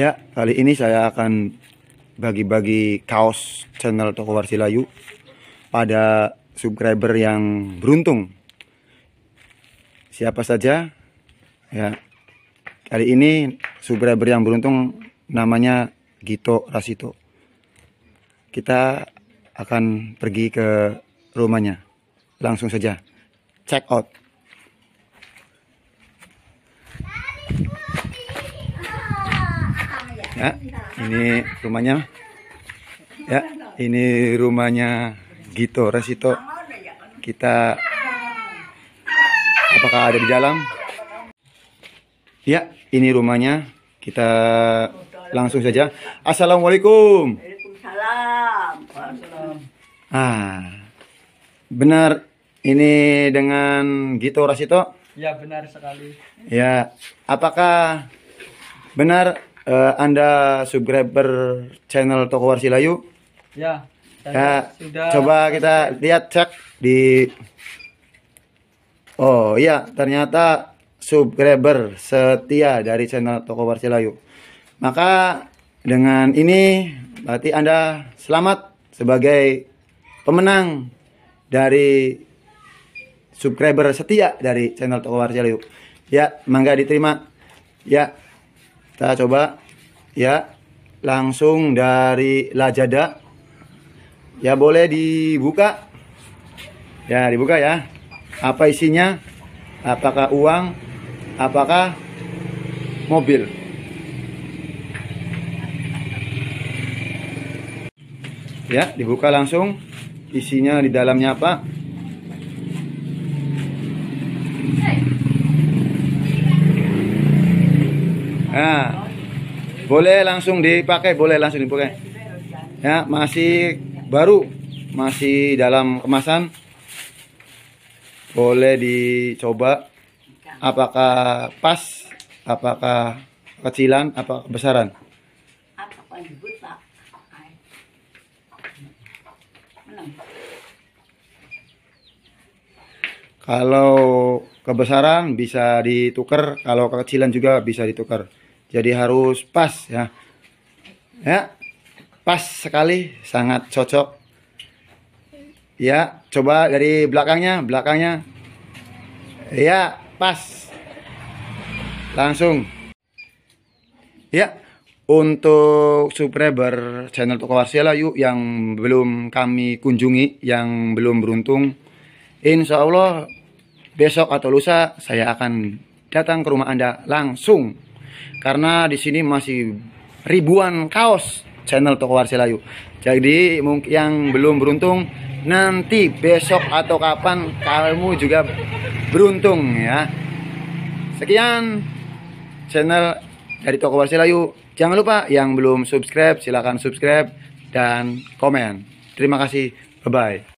Ya, kali ini saya akan bagi-bagi kaos channel Toko Warsilayu pada subscriber yang beruntung. Siapa saja? Ya. Kali ini subscriber yang beruntung namanya Gito Rasito. Kita akan pergi ke rumahnya. Langsung saja. Check out. ya ini rumahnya ya ini rumahnya Gito Resito kita apakah ada di dalam ya ini rumahnya kita langsung saja Assalamualaikum ah benar ini dengan Gito Rasito ya benar sekali ya apakah benar uh, Anda subscriber channel Toko Warsilayu? Ya. Ya sudah coba kita lihat cek di Oh iya, ternyata subscriber setia dari channel Toko Warsilayu. Maka dengan ini berarti Anda selamat sebagai pemenang dari subscriber setia dari channel Toko Warsilayu. Ya, mangga diterima. Ya, kita coba ya langsung dari lajada. Ya boleh dibuka. Ya dibuka ya. Apa isinya? Apakah uang? Apakah mobil? Ya dibuka langsung. Isinya di dalamnya apa? boleh langsung dipakai boleh langsung dipakai ya masih baru masih dalam kemasan boleh dicoba apakah pas apakah kecilan apa kebesaran kalau kebesaran bisa ditukar kalau kekecilan juga bisa ditukar jadi harus pas ya ya pas sekali sangat cocok ya coba dari belakangnya belakangnya ya pas langsung ya untuk subscriber channel Toko Warsiala yuk yang belum kami kunjungi yang belum beruntung Insya Allah besok atau lusa saya akan datang ke rumah Anda langsung karena di sini masih ribuan kaos channel Toko Warsilayu. Jadi mungkin yang belum beruntung nanti besok atau kapan kamu juga beruntung ya. Sekian channel dari Toko Warsilayu. Jangan lupa yang belum subscribe silahkan subscribe dan komen. Terima kasih. Bye bye.